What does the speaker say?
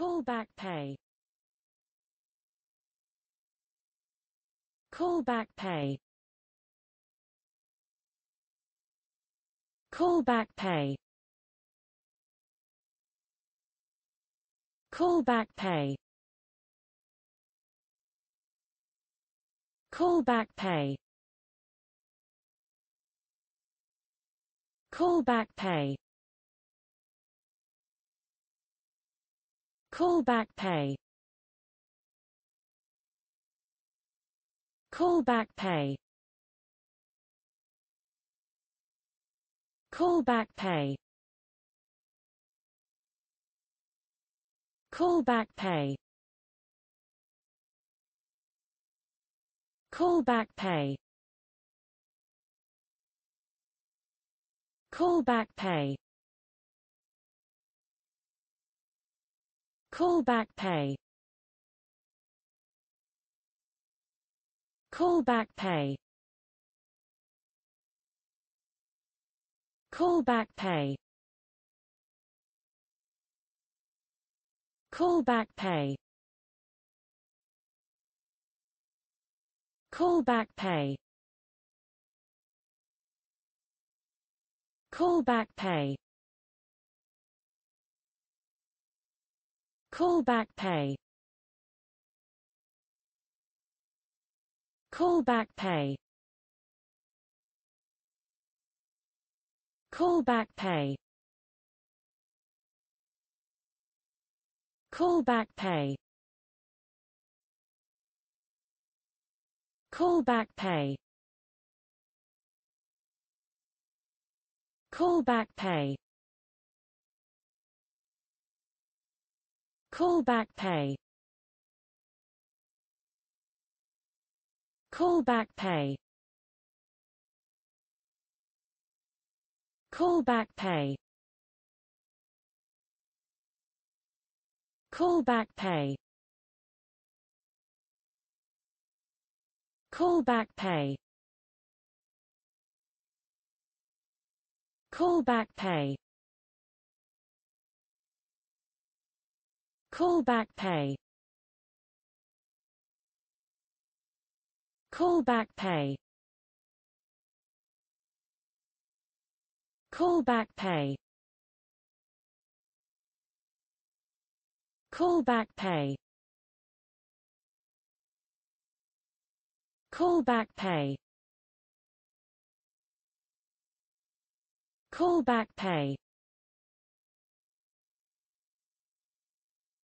Callback pay Callback pay Callback pay Callback pay Callback pay Callback pay Callback pay Callback pay Callback pay Callback pay Callback pay Callback pay Callback pay Callback pay Callback pay Callback pay Callback pay Callback pay Callback pay Callback pay Callback pay Callback pay Callback pay Callback pay Callback pay Callback pay Callback pay Callback pay Callback pay Callback pay Callback pay Callback pay Callback pay Callback pay Callback pay Callback pay